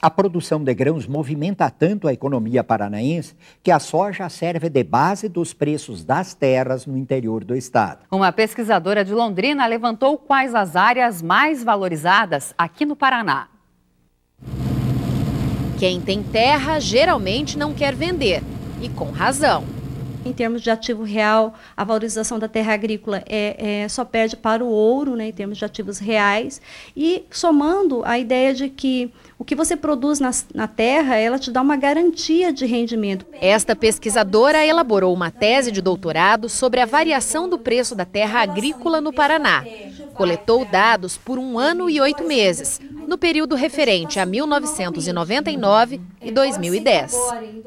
A produção de grãos movimenta tanto a economia paranaense que a soja serve de base dos preços das terras no interior do estado. Uma pesquisadora de Londrina levantou quais as áreas mais valorizadas aqui no Paraná. Quem tem terra geralmente não quer vender, e com razão. Em termos de ativo real, a valorização da terra agrícola é, é, só perde para o ouro, né, em termos de ativos reais. E somando a ideia de que o que você produz na, na terra, ela te dá uma garantia de rendimento. Esta pesquisadora elaborou uma tese de doutorado sobre a variação do preço da terra agrícola no Paraná. Coletou dados por um ano e oito meses no período referente a 1999 e 2010.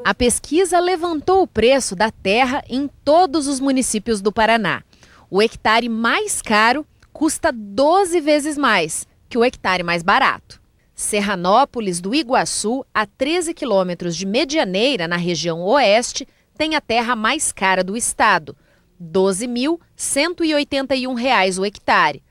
A pesquisa levantou o preço da terra em todos os municípios do Paraná. O hectare mais caro custa 12 vezes mais que o hectare mais barato. Serranópolis do Iguaçu, a 13 quilômetros de Medianeira, na região oeste, tem a terra mais cara do estado, R$ 12.181 o hectare.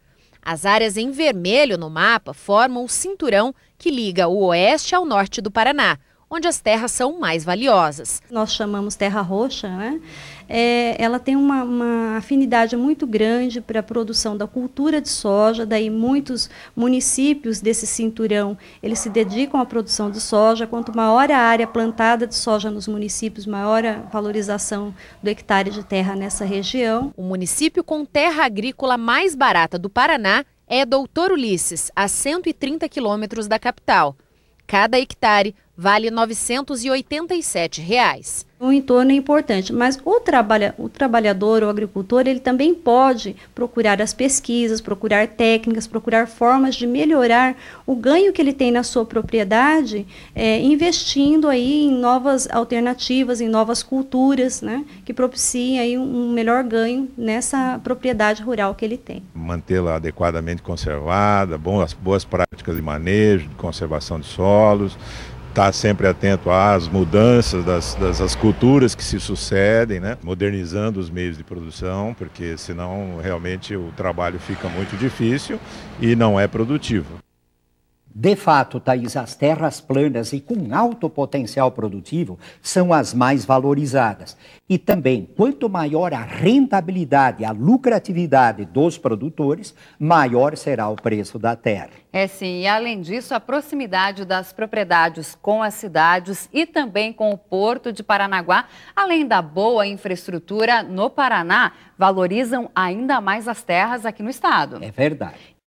As áreas em vermelho no mapa formam o cinturão que liga o oeste ao norte do Paraná onde as terras são mais valiosas. Nós chamamos terra roxa, né? É, ela tem uma, uma, afinidade muito grande para a produção da cultura de soja, daí muitos municípios desse cinturão, eles se dedicam à produção de soja, quanto maior a área plantada de soja nos municípios, maior a valorização do hectare de terra nessa região. O município com terra agrícola mais barata do Paraná é Doutor Ulisses, a 130 quilômetros da capital. Cada hectare vale R$ 987. Reais. O é entorno é importante, mas o, trabalha, o trabalhador, o agricultor, ele também pode procurar as pesquisas, procurar técnicas, procurar formas de melhorar o ganho que ele tem na sua propriedade, é, investindo aí em novas alternativas, em novas culturas, né, que propiciem aí um melhor ganho nessa propriedade rural que ele tem. Mantê-la adequadamente conservada, boas, boas práticas de manejo, de conservação de solos, estar tá sempre atento às mudanças das, das as culturas que se sucedem, né? modernizando os meios de produção, porque senão realmente o trabalho fica muito difícil e não é produtivo. De fato, Thais, as terras planas e com alto potencial produtivo são as mais valorizadas. E também, quanto maior a rentabilidade, a lucratividade dos produtores, maior será o preço da terra. É sim, e além disso, a proximidade das propriedades com as cidades e também com o porto de Paranaguá, além da boa infraestrutura no Paraná, valorizam ainda mais as terras aqui no estado. É verdade.